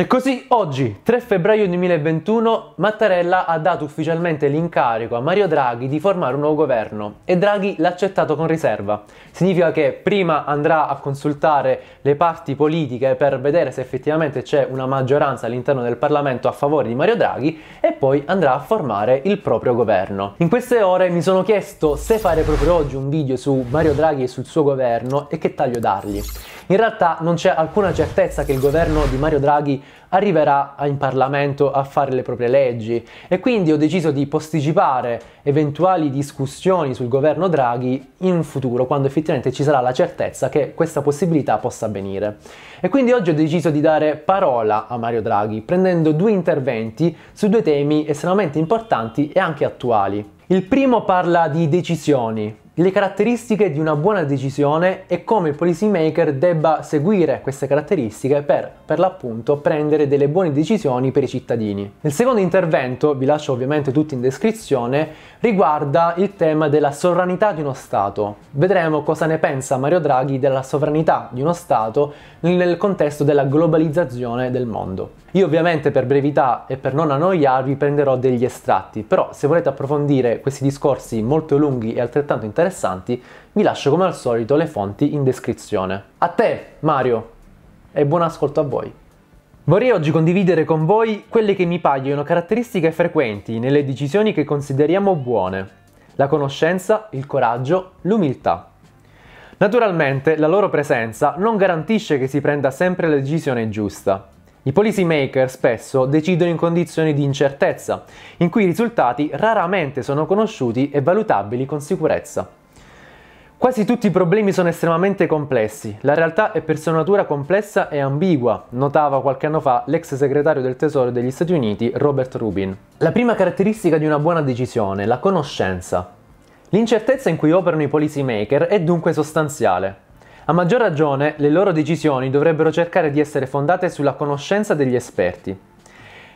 E così oggi, 3 febbraio 2021, Mattarella ha dato ufficialmente l'incarico a Mario Draghi di formare un nuovo governo e Draghi l'ha accettato con riserva. Significa che prima andrà a consultare le parti politiche per vedere se effettivamente c'è una maggioranza all'interno del Parlamento a favore di Mario Draghi e poi andrà a formare il proprio governo. In queste ore mi sono chiesto se fare proprio oggi un video su Mario Draghi e sul suo governo e che taglio dargli. In realtà non c'è alcuna certezza che il governo di Mario Draghi arriverà in Parlamento a fare le proprie leggi e quindi ho deciso di posticipare eventuali discussioni sul governo Draghi in futuro, quando effettivamente ci sarà la certezza che questa possibilità possa avvenire. E quindi oggi ho deciso di dare parola a Mario Draghi, prendendo due interventi su due temi estremamente importanti e anche attuali. Il primo parla di decisioni, le caratteristiche di una buona decisione e come il policy maker debba seguire queste caratteristiche per, per l'appunto, prendere delle buone decisioni per i cittadini. Il secondo intervento, vi lascio ovviamente tutto in descrizione, riguarda il tema della sovranità di uno Stato. Vedremo cosa ne pensa Mario Draghi della sovranità di uno Stato nel contesto della globalizzazione del mondo. Io ovviamente per brevità e per non annoiarvi prenderò degli estratti, però se volete approfondire questi discorsi molto lunghi e altrettanto interessanti, vi lascio come al solito le fonti in descrizione. A te, Mario, e buon ascolto a voi. Vorrei oggi condividere con voi quelle che mi paiono caratteristiche frequenti nelle decisioni che consideriamo buone. La conoscenza, il coraggio, l'umiltà. Naturalmente la loro presenza non garantisce che si prenda sempre la decisione giusta. I policy maker spesso decidono in condizioni di incertezza, in cui i risultati raramente sono conosciuti e valutabili con sicurezza. Quasi tutti i problemi sono estremamente complessi, la realtà è per sua natura complessa e ambigua, notava qualche anno fa l'ex segretario del Tesoro degli Stati Uniti Robert Rubin. La prima caratteristica di una buona decisione è la conoscenza. L'incertezza in cui operano i policy maker è dunque sostanziale. A maggior ragione, le loro decisioni dovrebbero cercare di essere fondate sulla conoscenza degli esperti.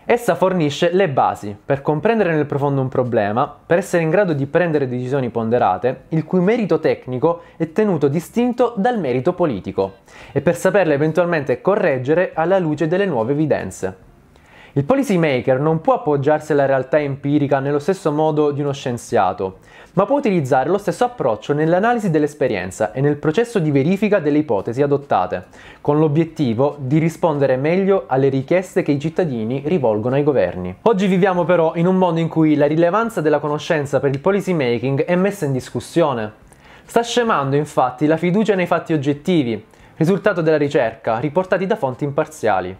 Essa fornisce le basi per comprendere nel profondo un problema, per essere in grado di prendere decisioni ponderate, il cui merito tecnico è tenuto distinto dal merito politico, e per saperle eventualmente correggere alla luce delle nuove evidenze. Il policy maker non può appoggiarsi alla realtà empirica nello stesso modo di uno scienziato, ma può utilizzare lo stesso approccio nell'analisi dell'esperienza e nel processo di verifica delle ipotesi adottate, con l'obiettivo di rispondere meglio alle richieste che i cittadini rivolgono ai governi. Oggi viviamo però in un mondo in cui la rilevanza della conoscenza per il policy making è messa in discussione. Sta scemando infatti la fiducia nei fatti oggettivi, risultato della ricerca, riportati da fonti imparziali.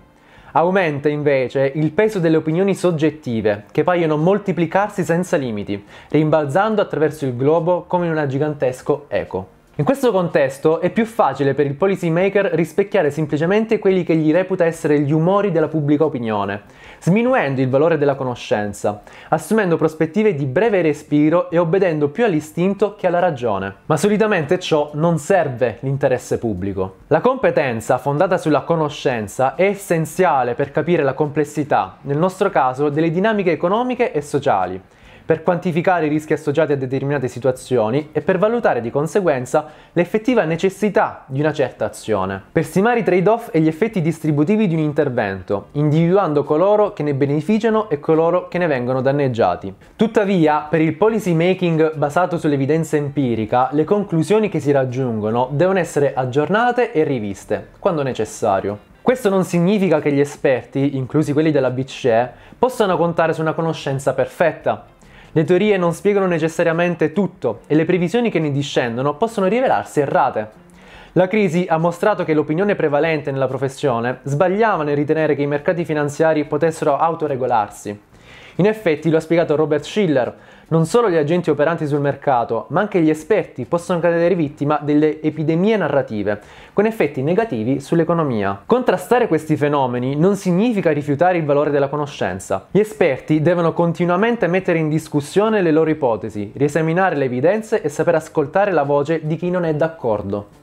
Aumenta invece il peso delle opinioni soggettive, che paiono moltiplicarsi senza limiti, rimbalzando attraverso il globo come in una gigantesco eco. In questo contesto è più facile per il policy maker rispecchiare semplicemente quelli che gli reputa essere gli umori della pubblica opinione, sminuendo il valore della conoscenza, assumendo prospettive di breve respiro e obbedendo più all'istinto che alla ragione. Ma solitamente ciò non serve l'interesse pubblico. La competenza fondata sulla conoscenza è essenziale per capire la complessità, nel nostro caso, delle dinamiche economiche e sociali per quantificare i rischi associati a determinate situazioni e per valutare di conseguenza l'effettiva necessità di una certa azione. Per stimare i trade-off e gli effetti distributivi di un intervento, individuando coloro che ne beneficiano e coloro che ne vengono danneggiati. Tuttavia, per il policy making basato sull'evidenza empirica, le conclusioni che si raggiungono devono essere aggiornate e riviste, quando necessario. Questo non significa che gli esperti, inclusi quelli della BCE, possano contare su una conoscenza perfetta, le teorie non spiegano necessariamente tutto e le previsioni che ne discendono possono rivelarsi errate. La crisi ha mostrato che l'opinione prevalente nella professione sbagliava nel ritenere che i mercati finanziari potessero autoregolarsi. In effetti lo ha spiegato Robert Schiller, non solo gli agenti operanti sul mercato, ma anche gli esperti possono cadere vittima delle epidemie narrative, con effetti negativi sull'economia. Contrastare questi fenomeni non significa rifiutare il valore della conoscenza. Gli esperti devono continuamente mettere in discussione le loro ipotesi, riesaminare le evidenze e saper ascoltare la voce di chi non è d'accordo.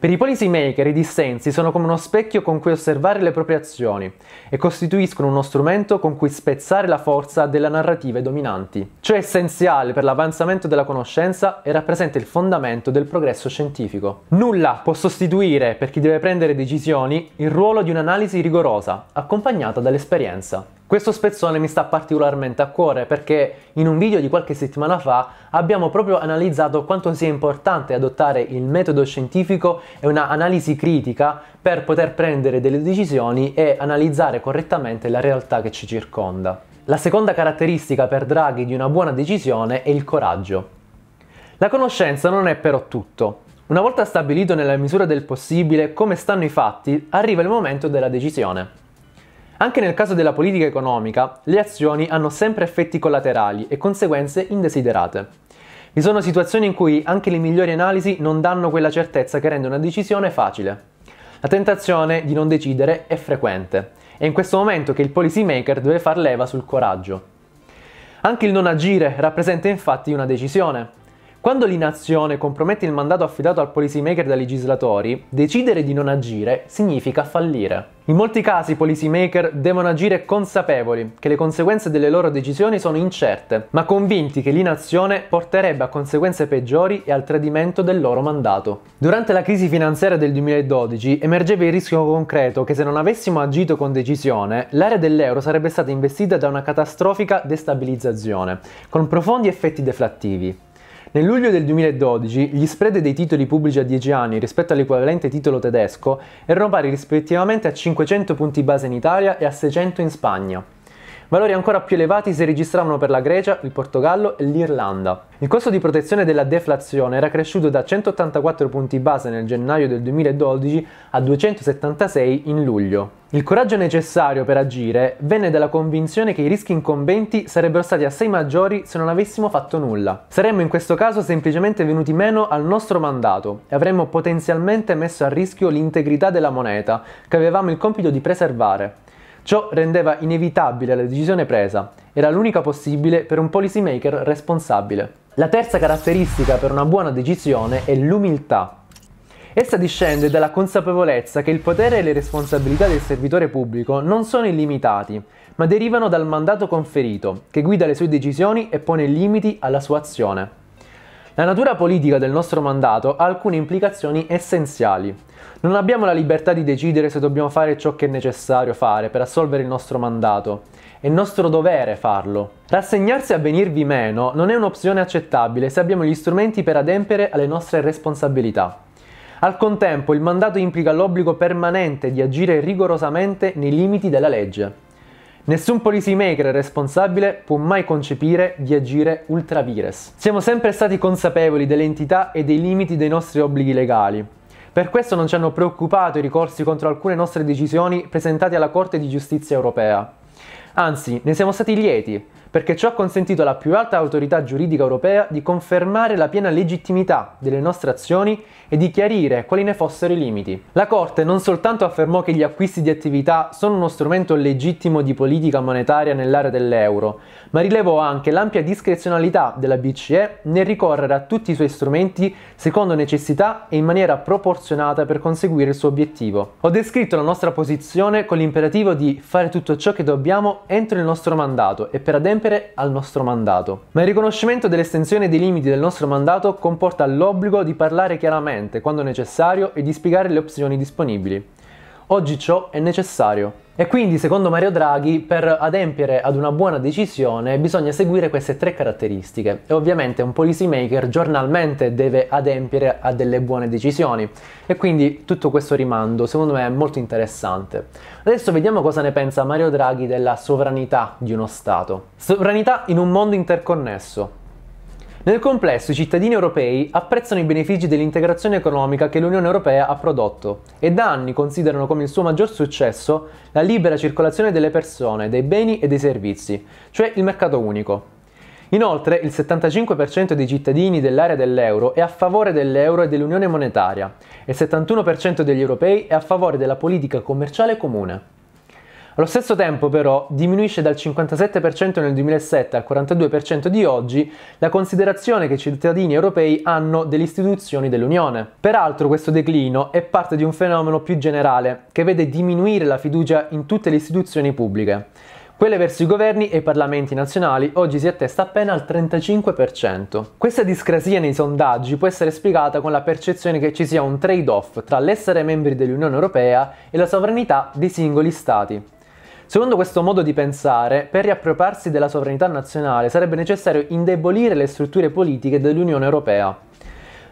Per i policy maker i dissensi sono come uno specchio con cui osservare le proprie azioni e costituiscono uno strumento con cui spezzare la forza delle narrative dominanti. Ciò è essenziale per l'avanzamento della conoscenza e rappresenta il fondamento del progresso scientifico. Nulla può sostituire, per chi deve prendere decisioni, il ruolo di un'analisi rigorosa, accompagnata dall'esperienza. Questo spezzone mi sta particolarmente a cuore perché in un video di qualche settimana fa abbiamo proprio analizzato quanto sia importante adottare il metodo scientifico e un'analisi critica per poter prendere delle decisioni e analizzare correttamente la realtà che ci circonda. La seconda caratteristica per Draghi di una buona decisione è il coraggio. La conoscenza non è però tutto. Una volta stabilito nella misura del possibile come stanno i fatti, arriva il momento della decisione. Anche nel caso della politica economica, le azioni hanno sempre effetti collaterali e conseguenze indesiderate. Vi sono situazioni in cui anche le migliori analisi non danno quella certezza che rende una decisione facile. La tentazione di non decidere è frequente. È in questo momento che il policy maker deve far leva sul coraggio. Anche il non agire rappresenta infatti una decisione, quando l'inazione compromette il mandato affidato al policymaker dai legislatori, decidere di non agire significa fallire. In molti casi i policymaker devono agire consapevoli che le conseguenze delle loro decisioni sono incerte, ma convinti che l'inazione porterebbe a conseguenze peggiori e al tradimento del loro mandato. Durante la crisi finanziaria del 2012 emergeva il rischio concreto che se non avessimo agito con decisione, l'area dell'euro sarebbe stata investita da una catastrofica destabilizzazione, con profondi effetti deflattivi. Nel luglio del 2012 gli spread dei titoli pubblici a 10 anni rispetto all'equivalente titolo tedesco erano pari rispettivamente a 500 punti base in Italia e a 600 in Spagna valori ancora più elevati si registravano per la Grecia, il Portogallo e l'Irlanda. Il costo di protezione della deflazione era cresciuto da 184 punti base nel gennaio del 2012 a 276 in luglio. Il coraggio necessario per agire venne dalla convinzione che i rischi incombenti sarebbero stati assai maggiori se non avessimo fatto nulla. Saremmo in questo caso semplicemente venuti meno al nostro mandato e avremmo potenzialmente messo a rischio l'integrità della moneta che avevamo il compito di preservare. Ciò rendeva inevitabile la decisione presa, era l'unica possibile per un policymaker responsabile. La terza caratteristica per una buona decisione è l'umiltà. Essa discende dalla consapevolezza che il potere e le responsabilità del servitore pubblico non sono illimitati, ma derivano dal mandato conferito, che guida le sue decisioni e pone limiti alla sua azione. La natura politica del nostro mandato ha alcune implicazioni essenziali. Non abbiamo la libertà di decidere se dobbiamo fare ciò che è necessario fare per assolvere il nostro mandato. È nostro dovere farlo. Rassegnarsi a venirvi meno non è un'opzione accettabile se abbiamo gli strumenti per adempiere alle nostre responsabilità. Al contempo, il mandato implica l'obbligo permanente di agire rigorosamente nei limiti della legge. Nessun policy maker responsabile può mai concepire di agire ultra vires. Siamo sempre stati consapevoli dell'entità e dei limiti dei nostri obblighi legali. Per questo non ci hanno preoccupato i ricorsi contro alcune nostre decisioni presentate alla Corte di Giustizia europea. Anzi, ne siamo stati lieti, perché ciò ha consentito alla più alta autorità giuridica europea di confermare la piena legittimità delle nostre azioni e di chiarire quali ne fossero i limiti. La Corte non soltanto affermò che gli acquisti di attività sono uno strumento legittimo di politica monetaria nell'area dell'euro, ma rilevò anche l'ampia discrezionalità della BCE nel ricorrere a tutti i suoi strumenti secondo necessità e in maniera proporzionata per conseguire il suo obiettivo. Ho descritto la nostra posizione con l'imperativo di fare tutto ciò che dobbiamo entro il nostro mandato e per adempiere ademperere al nostro mandato. Ma il riconoscimento dell'estensione dei limiti del nostro mandato comporta l'obbligo di parlare chiaramente quando necessario e di spiegare le opzioni disponibili. Oggi ciò è necessario. E quindi, secondo Mario Draghi, per adempiere ad una buona decisione bisogna seguire queste tre caratteristiche. E ovviamente un policymaker giornalmente deve adempiere a delle buone decisioni. E quindi tutto questo rimando, secondo me, è molto interessante. Adesso vediamo cosa ne pensa Mario Draghi della sovranità di uno Stato. Sovranità in un mondo interconnesso. Nel complesso i cittadini europei apprezzano i benefici dell'integrazione economica che l'Unione Europea ha prodotto e da anni considerano come il suo maggior successo la libera circolazione delle persone, dei beni e dei servizi, cioè il mercato unico. Inoltre il 75% dei cittadini dell'area dell'euro è a favore dell'euro e dell'unione monetaria e il 71% degli europei è a favore della politica commerciale comune. Allo stesso tempo però diminuisce dal 57% nel 2007 al 42% di oggi la considerazione che i cittadini europei hanno delle istituzioni dell'Unione. Peraltro questo declino è parte di un fenomeno più generale che vede diminuire la fiducia in tutte le istituzioni pubbliche. Quelle verso i governi e i parlamenti nazionali oggi si attesta appena al 35%. Questa discrasia nei sondaggi può essere spiegata con la percezione che ci sia un trade-off tra l'essere membri dell'Unione Europea e la sovranità dei singoli stati. Secondo questo modo di pensare, per riappropriarsi della sovranità nazionale sarebbe necessario indebolire le strutture politiche dell'Unione Europea.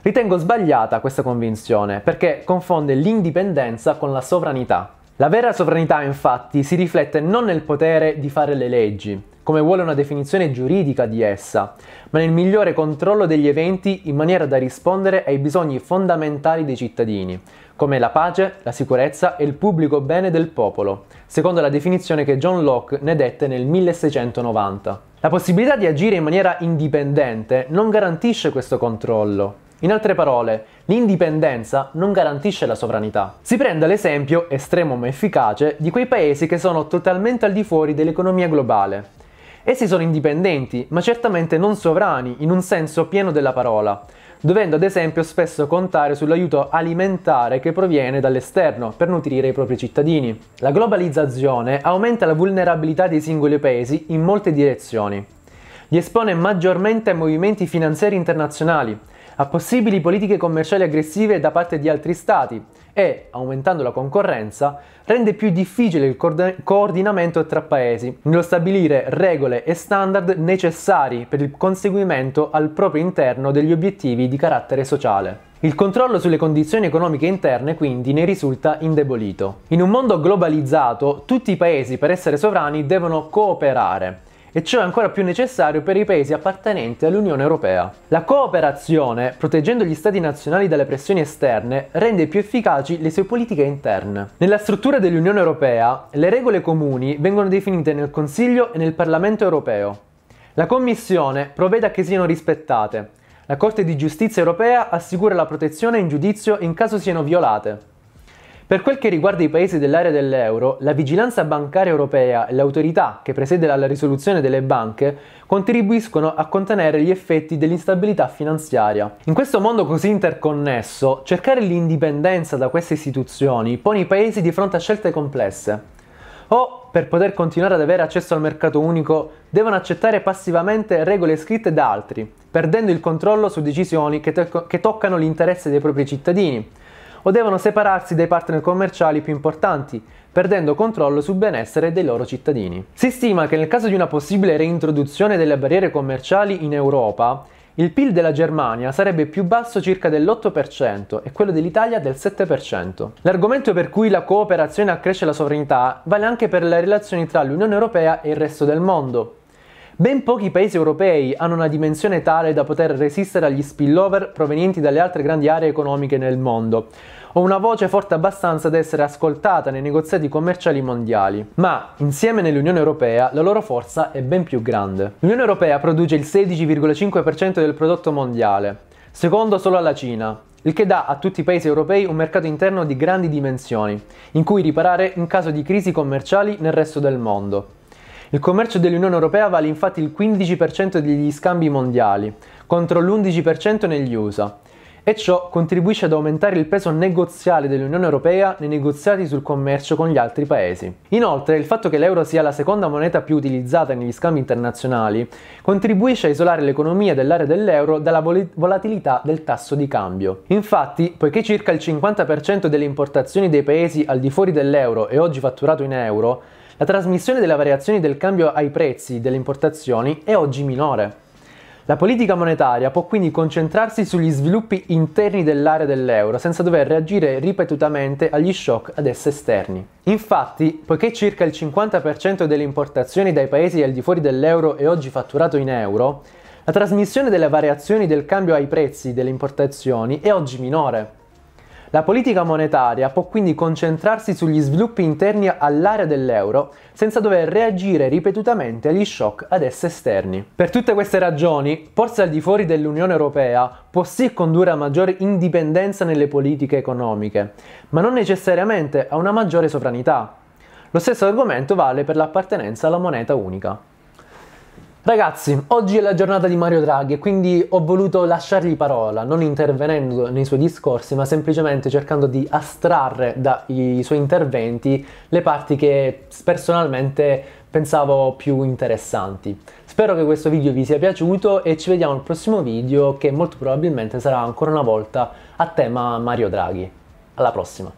Ritengo sbagliata questa convinzione, perché confonde l'indipendenza con la sovranità. La vera sovranità infatti si riflette non nel potere di fare le leggi, come vuole una definizione giuridica di essa, ma nel migliore controllo degli eventi in maniera da rispondere ai bisogni fondamentali dei cittadini, come la pace, la sicurezza e il pubblico bene del popolo, secondo la definizione che John Locke ne dette nel 1690. La possibilità di agire in maniera indipendente non garantisce questo controllo. In altre parole, l'indipendenza non garantisce la sovranità. Si prende l'esempio estremo ma efficace di quei paesi che sono totalmente al di fuori dell'economia globale. Essi sono indipendenti, ma certamente non sovrani in un senso pieno della parola, dovendo ad esempio spesso contare sull'aiuto alimentare che proviene dall'esterno per nutrire i propri cittadini. La globalizzazione aumenta la vulnerabilità dei singoli paesi in molte direzioni. Li espone maggiormente ai movimenti finanziari internazionali, a possibili politiche commerciali aggressive da parte di altri stati e, aumentando la concorrenza, rende più difficile il coordinamento tra paesi nello stabilire regole e standard necessari per il conseguimento al proprio interno degli obiettivi di carattere sociale. Il controllo sulle condizioni economiche interne quindi ne risulta indebolito. In un mondo globalizzato tutti i paesi per essere sovrani devono cooperare e ciò è ancora più necessario per i paesi appartenenti all'Unione Europea. La cooperazione, proteggendo gli stati nazionali dalle pressioni esterne, rende più efficaci le sue politiche interne. Nella struttura dell'Unione Europea, le regole comuni vengono definite nel Consiglio e nel Parlamento Europeo. La Commissione provvede a che siano rispettate. La Corte di Giustizia Europea assicura la protezione in giudizio in caso siano violate. Per quel che riguarda i paesi dell'area dell'euro, la vigilanza bancaria europea e l'autorità che presiede alla risoluzione delle banche contribuiscono a contenere gli effetti dell'instabilità finanziaria. In questo mondo così interconnesso, cercare l'indipendenza da queste istituzioni pone i paesi di fronte a scelte complesse. O, per poter continuare ad avere accesso al mercato unico, devono accettare passivamente regole scritte da altri, perdendo il controllo su decisioni che, to- che toccano l'interesse dei propri cittadini o devono separarsi dai partner commerciali più importanti, perdendo controllo sul benessere dei loro cittadini. Si stima che nel caso di una possibile reintroduzione delle barriere commerciali in Europa, il PIL della Germania sarebbe più basso circa dell'8% e quello dell'Italia del 7%. L'argomento per cui la cooperazione accresce la sovranità vale anche per le relazioni tra l'Unione Europea e il resto del mondo. Ben pochi paesi europei hanno una dimensione tale da poter resistere agli spillover provenienti dalle altre grandi aree economiche nel mondo, o una voce forte abbastanza da essere ascoltata nei negoziati commerciali mondiali. Ma, insieme nell'Unione Europea, la loro forza è ben più grande. L'Unione Europea produce il 16,5% del prodotto mondiale, secondo solo alla Cina, il che dà a tutti i paesi europei un mercato interno di grandi dimensioni, in cui riparare in caso di crisi commerciali nel resto del mondo. Il commercio dell'Unione Europea vale infatti il 15% degli scambi mondiali, contro l'11% negli USA, e ciò contribuisce ad aumentare il peso negoziale dell'Unione Europea nei negoziati sul commercio con gli altri paesi. Inoltre, il fatto che l'euro sia la seconda moneta più utilizzata negli scambi internazionali contribuisce a isolare l'economia dell'area dell'euro dalla volatilità del tasso di cambio. Infatti, poiché circa il 50% delle importazioni dei paesi al di fuori dell'euro è oggi fatturato in euro, la trasmissione delle variazioni del cambio ai prezzi delle importazioni è oggi minore. La politica monetaria può quindi concentrarsi sugli sviluppi interni dell'area dell'euro senza dover reagire ripetutamente agli shock ad esse esterni. Infatti, poiché circa il 50% delle importazioni dai paesi al di fuori dell'euro è oggi fatturato in euro, la trasmissione delle variazioni del cambio ai prezzi delle importazioni è oggi minore. La politica monetaria può quindi concentrarsi sugli sviluppi interni all'area dell'euro senza dover reagire ripetutamente agli shock ad esse esterni. Per tutte queste ragioni, porsi al di fuori dell'Unione Europea può sì condurre a maggiore indipendenza nelle politiche economiche, ma non necessariamente a una maggiore sovranità. Lo stesso argomento vale per l'appartenenza alla moneta unica. Ragazzi, oggi è la giornata di Mario Draghi e quindi ho voluto lasciargli parola, non intervenendo nei suoi discorsi, ma semplicemente cercando di astrarre dai suoi interventi le parti che personalmente pensavo più interessanti. Spero che questo video vi sia piaciuto e ci vediamo al prossimo video che molto probabilmente sarà ancora una volta a tema Mario Draghi. Alla prossima!